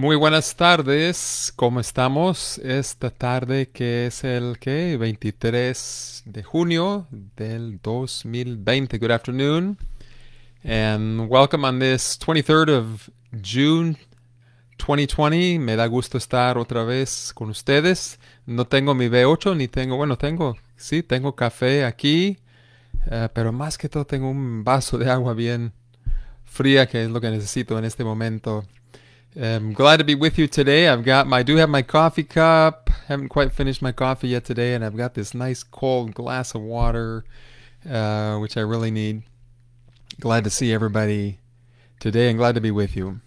Muy buenas tardes, ¿cómo estamos? Esta tarde que es el ¿qué? 23 de junio del 2020. Good afternoon and welcome on this 23rd of June 2020. Me da gusto estar otra vez con ustedes. No tengo mi B8 ni tengo, bueno, tengo, sí, tengo café aquí, eh, pero más que todo tengo un vaso de agua bien fría que es lo que necesito en este momento. I'm um, glad to be with you today. I've got my, I do have my coffee cup. Haven't quite finished my coffee yet today, and I've got this nice cold glass of water, uh, which I really need. Glad to see everybody today, and glad to be with you.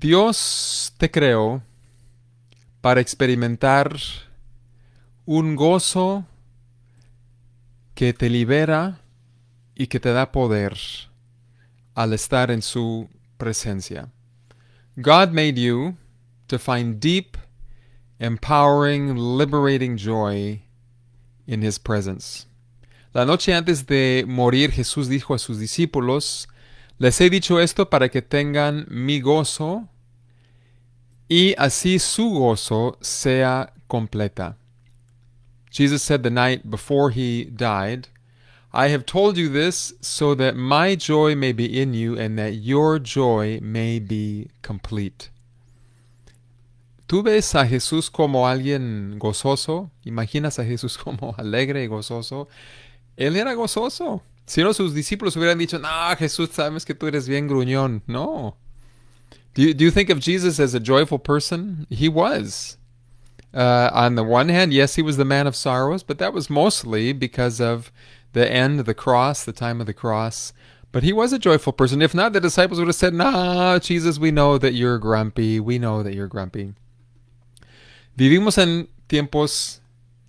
Dios te creó para experimentar un gozo que te libera y que te da poder al estar en su presencia. God made you to find deep, empowering, liberating joy in His presence. La noche antes de morir, Jesús dijo a sus discípulos, les he dicho esto para que tengan mi gozo y así su gozo sea completa. Jesus said the night before he died, I have told you this so that my joy may be in you and that your joy may be complete. ¿Tú ves a Jesús como alguien gozoso? ¿Imaginas a Jesús como alegre y gozoso? Él era gozoso. Si no, sus discípulos hubieran dicho, no, Jesús, sabes que tú eres bien gruñón. No. Do you, do you think of Jesus as a joyful person? He was. Uh, on the one hand, yes, he was the man of sorrows, but that was mostly because of the end, the cross, the time of the cross. But he was a joyful person. If not, the disciples would have said, no, Jesus, we know that you're grumpy. We know that you're grumpy. Vivimos en tiempos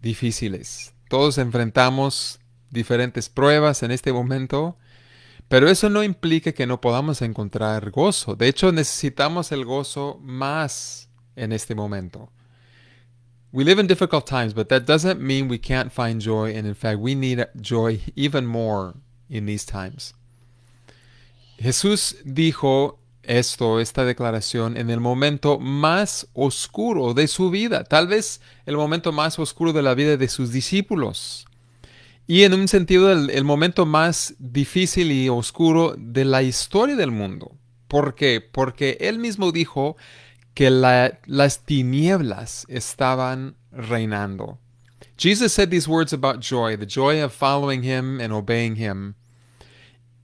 difíciles. Todos enfrentamos diferentes pruebas en este momento. Pero eso no implica que no podamos encontrar gozo. De hecho, necesitamos el gozo más en este momento. We live in difficult times, but that doesn't mean we can't find joy, and in fact, we need joy even more in these times. Jesús dijo esto, esta declaración, en el momento más oscuro de su vida, tal vez el momento más oscuro de la vida de sus discípulos, y en un sentido el, el momento más difícil y oscuro de la historia del mundo. ¿Por qué? Porque él mismo dijo, que la, las tinieblas estaban reinando. Jesus said these words about joy, the joy of following him and obeying him,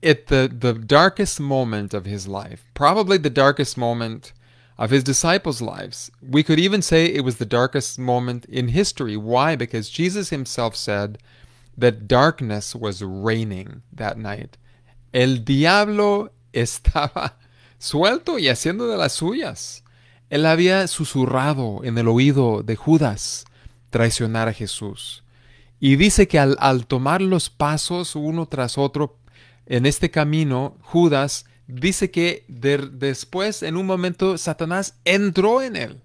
at the, the darkest moment of his life, probably the darkest moment of his disciples' lives. We could even say it was the darkest moment in history. Why? Because Jesus himself said that darkness was reigning that night. El diablo estaba suelto y haciendo de las suyas. Él había susurrado en el oído de Judas traicionar a Jesús. Y dice que al, tomar los pasos uno tras otro en este camino, Judas dice que después, en un momento, Satanás entró en él.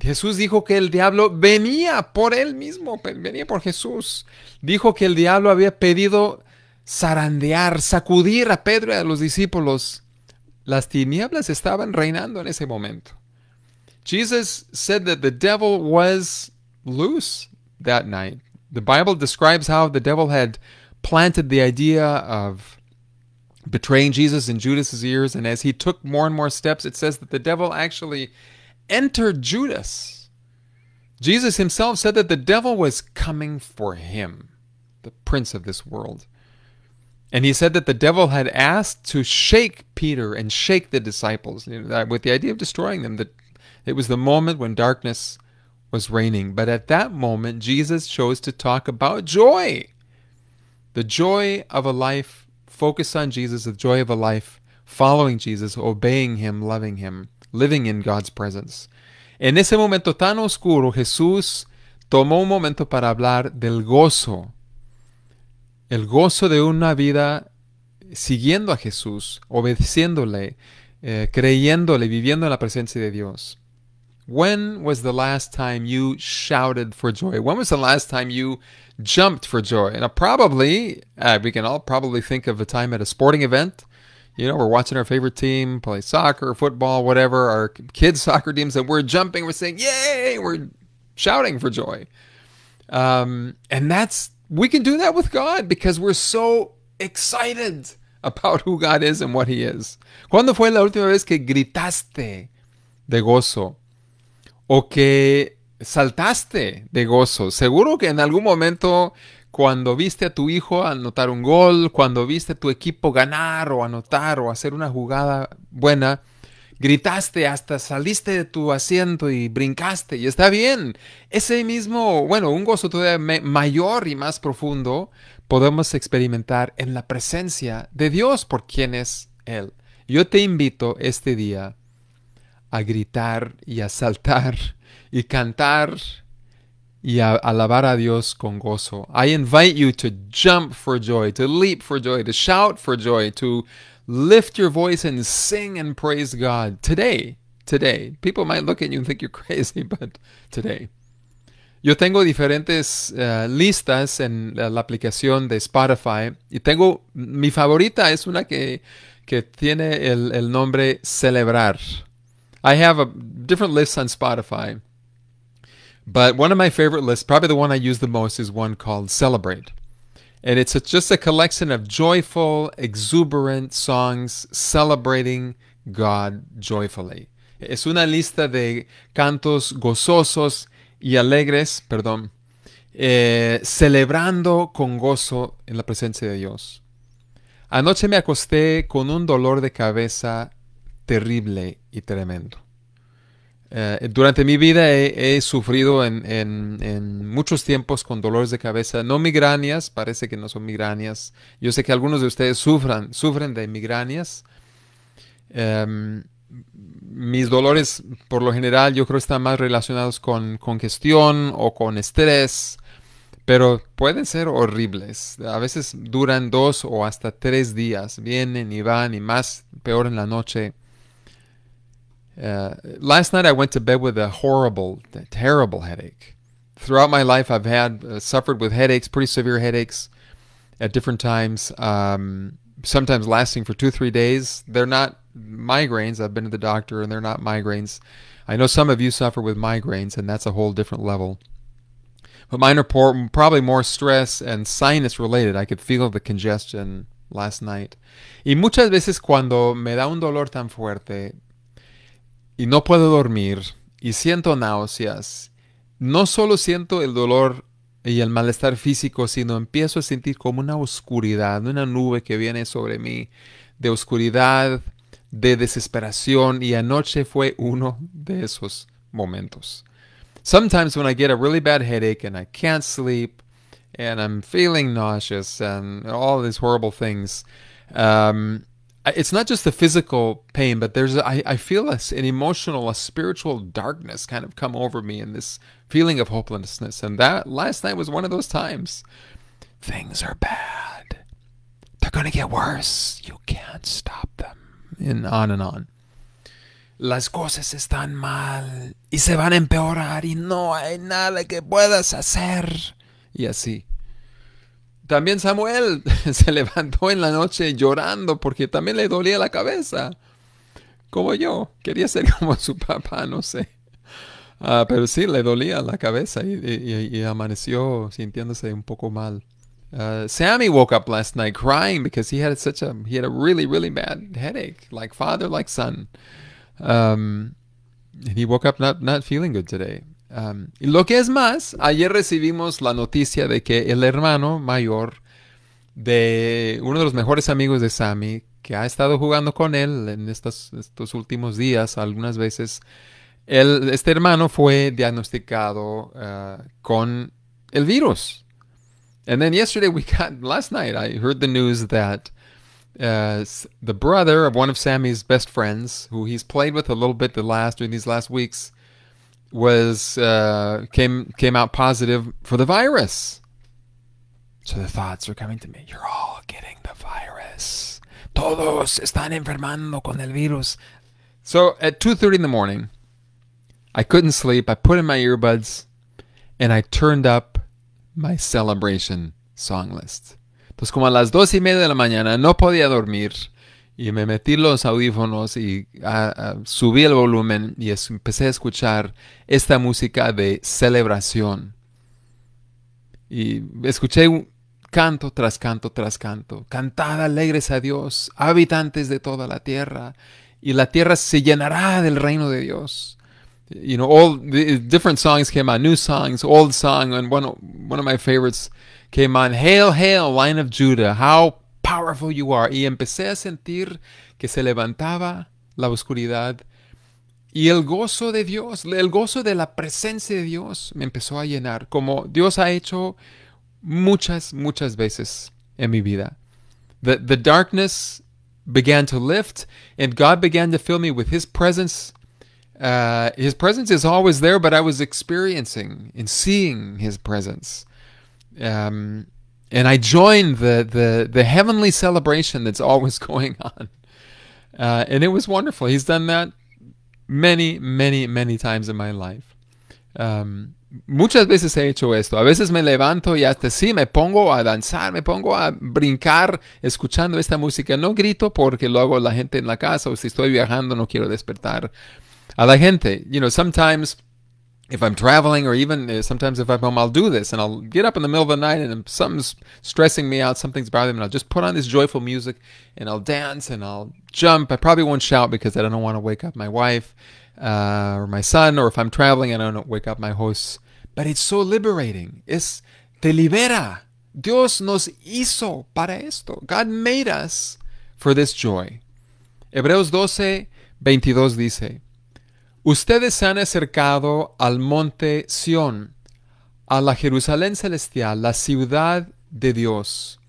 Jesús dijo que el diablo venía por él mismo, venía por Jesús. Dijo que el diablo había pedido zarandear, sacudir a Pedro y a los discípulos Las tinieblas estaban reinando en ese momento. Jesus said that the devil was loose that night. The Bible describes how the devil had planted the idea of betraying Jesus in Judas's ears and as he took more and more steps it says that the devil actually entered Judas. Jesus himself said that the devil was coming for him, the prince of this world. And he said that the devil had asked to shake Peter and shake the disciples you know, with the idea of destroying them. That it was the moment when darkness was reigning. But at that moment, Jesus chose to talk about joy. The joy of a life focused on Jesus, the joy of a life following Jesus, obeying Him, loving Him, living in God's presence. En ese momento tan oscuro, Jesús tomó un momento para hablar del gozo El gozo de una vida siguiendo a Jesús, obedeciéndole, eh, creyéndole, viviendo en la presencia de Dios. When was the last time you shouted for joy? When was the last time you jumped for joy? Now, probably, uh, we can all probably think of a time at a sporting event. You know, we're watching our favorite team play soccer, football, whatever, our kids' soccer teams, and we're jumping, we're saying, Yay! We're shouting for joy. Um, and that's we can do that with God because we're so excited about who God is and what He is. ¿Cuándo fue la última vez que gritaste de gozo? ¿O que saltaste de gozo? Seguro que en algún momento cuando viste a tu hijo anotar un gol, cuando viste a tu equipo ganar o anotar o hacer una jugada buena, gritaste, hasta saliste de tu asiento y brincaste, y está bien. Ese mismo, bueno, un gozo todavía mayor y más profundo podemos experimentar en la presencia de Dios por quien es Él. Yo te invito este día a gritar y a saltar y cantar y a alabar a Dios con gozo. I invite you to jump for joy, to leap for joy, to shout for joy, to lift your voice and sing and praise God today. Today. People might look at you and think you're crazy, but today. Yo tengo diferentes uh, listas en la, la, aplicación de Spotify y tengo, mi favorita es una que, que tiene el, el nombre Celebrar. I have a, different lists on Spotify, but one of my favorite lists, probably the one I use the most, is one called Celebrate. And it's just a collection of joyful, exuberant songs celebrating God joyfully. Es una lista de cantos gozosos y alegres, perdón, eh, celebrando con gozo en la presencia de Dios. Anoche me acosté con un dolor de cabeza terrible y tremendo. Eh, durante mi vida he, sufrido en, muchos tiempos con dolores de cabeza, no migrañas, parece que no son migrañas. Yo sé que algunos de ustedes sufran, sufren de migrañas. Em, mis dolores, por lo general, yo creo están más relacionados con congestión o con estrés, pero pueden ser horribles. A veces duran dos o hasta tres días, vienen y van y más, peor en la noche. Uh, last night I went to bed with a horrible, terrible headache. Throughout my life, I've had uh, suffered with headaches, pretty severe headaches, at different times. Um, sometimes lasting for two, three days. They're not migraines. I've been to the doctor, and they're not migraines. I know some of you suffer with migraines, and that's a whole different level. But mine are poor, probably more stress and sinus related. I could feel the congestion last night. Y muchas veces cuando me da un dolor tan fuerte, y no puedo dormir y siento náuseas, no solo siento el dolor y el malestar físico, sino empiezo a sentir como una oscuridad, una nube que viene sobre mí, de oscuridad, de desesperación, y anoche fue uno de esos momentos. Sometimes when I get a really bad headache and I can't sleep and I'm feeling nauseous and all these horrible things, um, it's not just the physical pain, but there's I, I feel a, an emotional, a spiritual darkness kind of come over me and this feeling of hopelessness. And that last night was one of those times. Things are bad. They're gonna get worse. You can't stop them. And on and on. Las cosas están mal y se van a empeorar y no hay nada que puedas hacer. Y así. También Samuel se levantó en la noche llorando porque también le dolía la cabeza. Como yo, quería ser como su papá, no sé. Ah, pero sí, le dolía la cabeza y, amaneció sintiéndose un poco mal. Ah, Sammy woke up last night crying because he had such a he had a really really bad headache, like father like son. Um, he woke up not not feeling good today lo que es más, ayer recibimos la noticia de que el hermano mayor de uno de los mejores amigos de Sammy, que ha estado jugando con él en estos, últimos días, algunas veces, este hermano fue diagnosticado ah, con el virus. And then yesterday we got, last night I heard the news that ah, the brother of one of Sammy's best friends, who he's played with a little bit the last, during these last weeks, was uh, came came out positive for the virus. So the thoughts are coming to me. You're all getting the virus. Todos están enfermando con el virus. So at 2:30 in the morning, I couldn't sleep. I put in my earbuds and I turned up my celebration song list. Entonces como a las dos y media de la mañana no podía dormir. Y me metí los audífonos y subí el volumen y empecé a escuchar esta música de celebración. Y escuché un, canto tras canto tras canto. cantada alegres a Dios, habitantes de toda la tierra, y la tierra se llenará del reino de Dios. You know, all different songs came on, new songs, old song, and one, one of my favorites came on, Hail, Hail, Line of Judah, how powerful you are. Y empecé a sentir que se levantaba la oscuridad y el gozo de Dios, el gozo de la presencia de Dios me empezó a llenar, como Dios ha hecho muchas, muchas veces en mi vida. The, the darkness began to lift and God began to fill me with His presence. Uh, his presence is always there, but I was experiencing and seeing His presence. Um, and I joined the, the, the heavenly celebration that's always going on. Uh, and it was wonderful. He's done that many, many, many times in my life. Um, muchas veces he hecho esto. A veces me levanto y hasta sí me pongo a danzar, me pongo a brincar escuchando esta música. No grito porque lo hago la gente en la casa o si estoy viajando no quiero despertar a la gente. You know, sometimes if I'm traveling or even uh, sometimes if I'm home, I'll do this and I'll get up in the middle of the night and something's stressing me out, something's bothering me, and I'll just put on this joyful music and I'll dance and I'll jump. I probably won't shout because I don't want to wake up my wife uh, or my son, or if I'm traveling, I don't wake up my hosts. But it's so liberating. It's te libera. Dios nos hizo para esto. God made us for this joy. Hebreos 12, 22 dice. Ustedes se han acercado al monte Sión, a la Jerusalén celestial, la ciudad de Dios,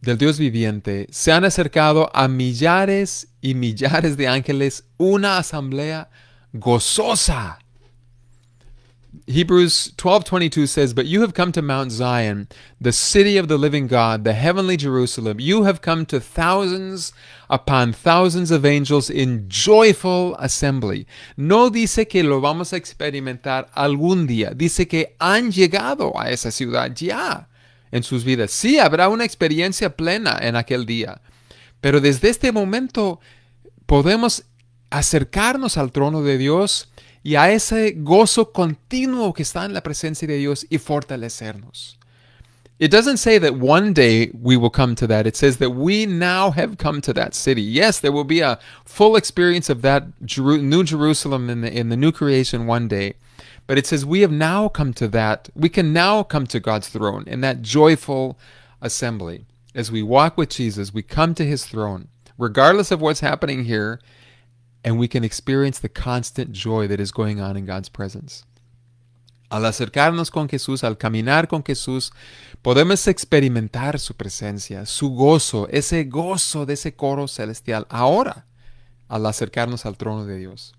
del Dios viviente. Se han acercado a millares y millares de ángeles, una asamblea gozosa Hebrews 12:22 says, "But you have come to Mount Zion, the city of the living God, the heavenly Jerusalem. You have come to thousands upon thousands of angels in joyful assembly." No dice que lo vamos a experimentar algún día. Dice que han llegado a esa ciudad ya en sus vidas. Sí, habrá una experiencia plena en aquel día. Pero desde este momento podemos acercarnos al trono de Dios y a ese gozo continuo que está en la presencia de Dios y fortalecernos. It doesn't say that one day we will come to that. It says that we now have come to that city. Yes, there will be a full experience of that New Jerusalem in the, in the new creation one day. But it says we have now come to that. We can now come to God's throne in that joyful assembly. As we walk with Jesus, we come to his throne. Regardless of what's happening here, and we can experience the constant joy that is going on in God's presence. Al acercarnos con Jesús, al caminar con Jesús, podemos experimentar su presencia, su gozo, ese gozo de ese coro celestial ahora, al acercarnos al trono de Dios.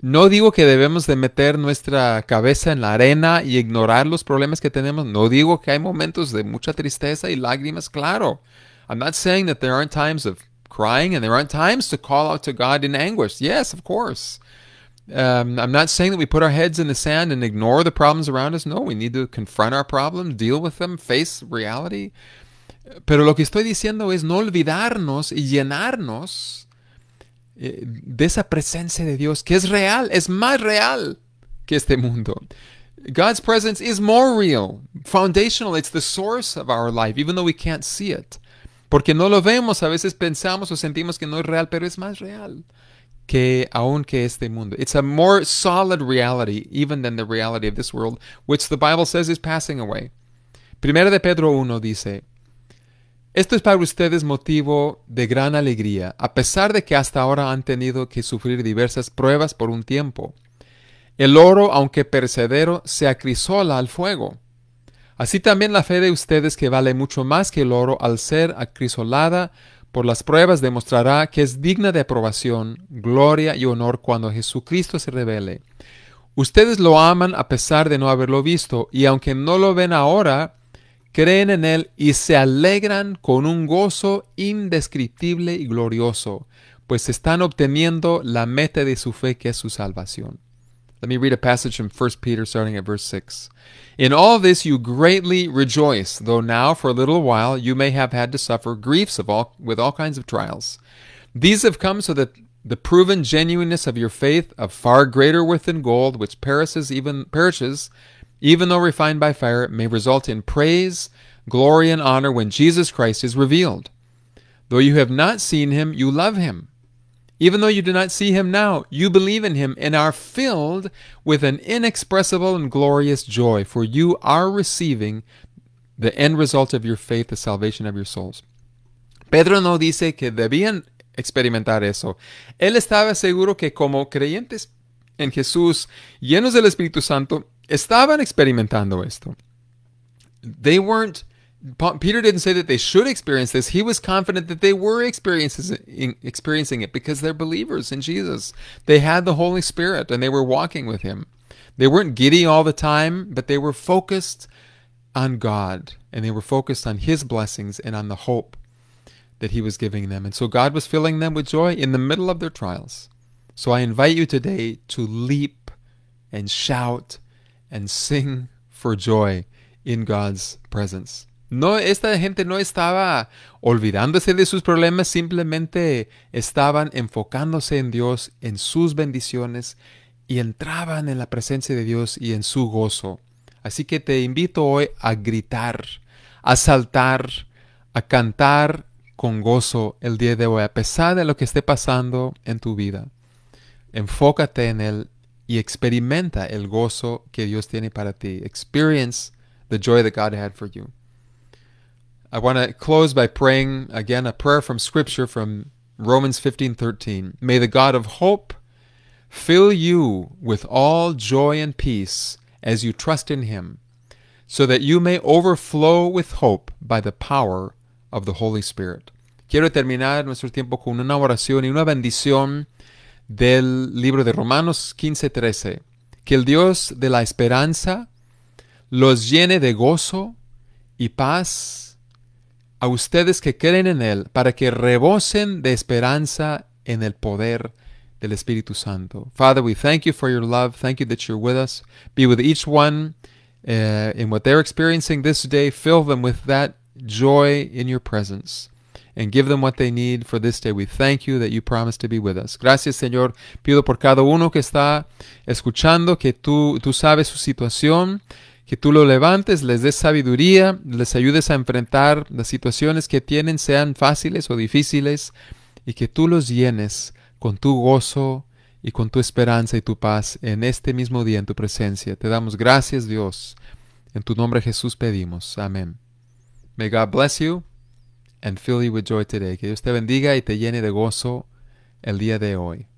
No digo que debemos de meter nuestra cabeza en la arena y ignorar los problemas que tenemos. No digo que hay momentos de mucha tristeza y lágrimas, claro. I'm not saying that there aren't times of crying, and there aren't times to call out to God in anguish. Yes, of course. Um, I'm not saying that we put our heads in the sand and ignore the problems around us. No, we need to confront our problems, deal with them, face reality. Pero lo que estoy diciendo es no olvidarnos y llenarnos eh, de esa presencia de Dios que es real, es más real que este mundo. God's presence is more real, foundational. It's the source of our life, even though we can't see it. Porque no lo vemos, a veces pensamos o sentimos que no es real, pero es más real que aunque este mundo. It's a more solid reality even than the reality of this world, which the Bible says is passing away. Primera de Pedro 1 dice, esto es para ustedes motivo de gran alegría, a pesar de que hasta ahora han tenido que sufrir diversas pruebas por un tiempo. El oro, aunque perecedero, se acrisola al fuego Así también la fe de ustedes que vale mucho más que el oro al ser acrisolada por las pruebas demostrará que es digna de aprobación, gloria y honor cuando Jesucristo se revele. Ustedes lo aman a pesar de no haberlo visto y aunque no lo ven ahora, creen en Él y se alegran con un gozo indescriptible y glorioso, pues están obteniendo la meta de su fe que es su salvación. Let me read a passage from 1 Peter starting at verse 6. In all this you greatly rejoice, though now for a little while you may have had to suffer griefs of all, with all kinds of trials. These have come so that the proven genuineness of your faith, of far greater worth than gold, which perishes even, perishes, even though refined by fire, may result in praise, glory, and honor when Jesus Christ is revealed. Though you have not seen him, you love him. Even though you do not see him now, you believe in him and are filled with an inexpressible and glorious joy, for you are receiving the end result of your faith, the salvation of your souls. Pedro no dice que debían experimentar eso. Él estaba seguro que como creyentes en Jesús, llenos del Espíritu Santo, estaban experimentando esto. They weren't Peter didn't say that they should experience this. He was confident that they were experiencing it because they're believers in Jesus. They had the Holy Spirit and they were walking with Him. They weren't giddy all the time, but they were focused on God and they were focused on His blessings and on the hope that He was giving them. And so God was filling them with joy in the middle of their trials. So I invite you today to leap and shout and sing for joy in God's presence. No, esta gente no estaba olvidándose de sus problemas, simplemente estaban enfocándose en Dios, en sus bendiciones y entraban en la presencia de Dios y en su gozo. Así que te invito hoy a gritar, a saltar, a cantar con gozo el día de hoy, a pesar de lo que esté pasando en tu vida. Enfócate en Él y experimenta el gozo que Dios tiene para ti. Experience the joy that God had for you. I want to close by praying again a prayer from Scripture from Romans 15:13. May the God of hope fill you with all joy and peace as you trust in him, so that you may overflow with hope by the power of the Holy Spirit. Quiero terminar nuestro tiempo con una oración y una bendición del libro de Romanos 15:13. Que el Dios de la esperanza los llene de gozo y paz a ustedes que creen en Él para que rebosen de esperanza en el poder del Espíritu Santo. Father, we thank you for your love. Thank you that you're with us. Be with each one eh, in what they're experiencing this day. Fill them with that joy in your presence. and give them what they need for this day. We thank you that you promise to be with us. Gracias, Señor. Pido por cada uno que está escuchando que tú, tú sabes su situación, que tú lo levantes, les des sabiduría, les ayudes a enfrentar las situaciones que tienen, sean fáciles o difíciles, y que tú los llenes con tu gozo y con tu esperanza y tu paz en este mismo día en tu presencia. Te damos gracias, Dios. En tu nombre Jesús pedimos. Amén. May God bless you and fill you with joy today. Que Dios te bendiga y te llene de gozo el día de hoy.